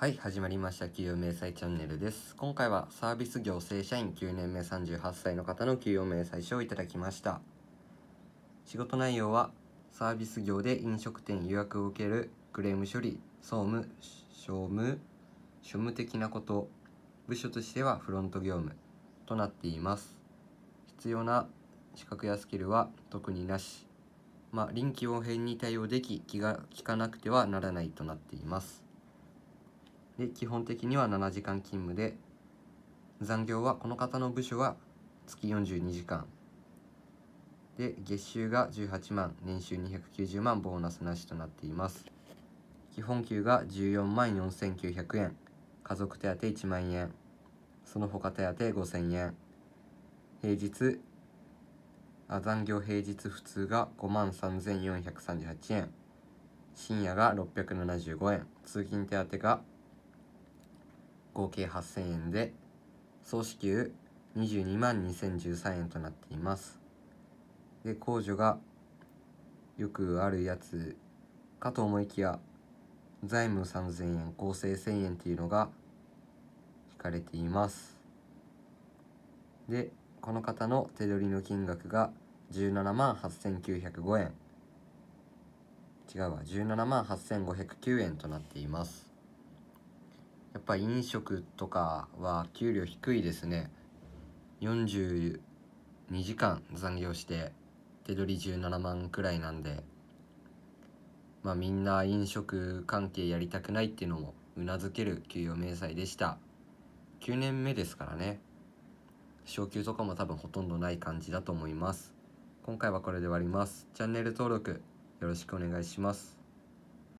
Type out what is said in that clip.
はい、始まりました。給与明細チャンネルです。今回はサービス業正社員9年目38歳の方の給与明細書をいただきました。仕事内容は、サービス業で飲食店予約を受けるクレーム処理、総務、商務、庶務的なこと、部署としてはフロント業務となっています。必要な資格やスキルは特になし。まあ、臨機応変に対応でき、気が利かなくてはならないとなっています。で基本的には7時間勤務で残業はこの方の部署は月42時間で月収が18万年収290万ボーナスなしとなっています基本給が14万4900円家族手当1万円その他手当5000円平日あ残業平日普通が5万3438円深夜が675円通勤手当が合計8000円で総支給22万2013円となっていますで控除がよくあるやつかと思いきや財務3000円厚生1000円っていうのが引かれていますでこの方の手取りの金額が17万8905円違うわ17万8509円となっていますやっぱ飲食とかは給料低いですね42時間残業して手取り17万くらいなんでまあみんな飲食関係やりたくないっていうのもうなずける給与明細でした9年目ですからね昇給とかも多分ほとんどない感じだと思います今回はこれで終わりますチャンネル登録よろしくお願いします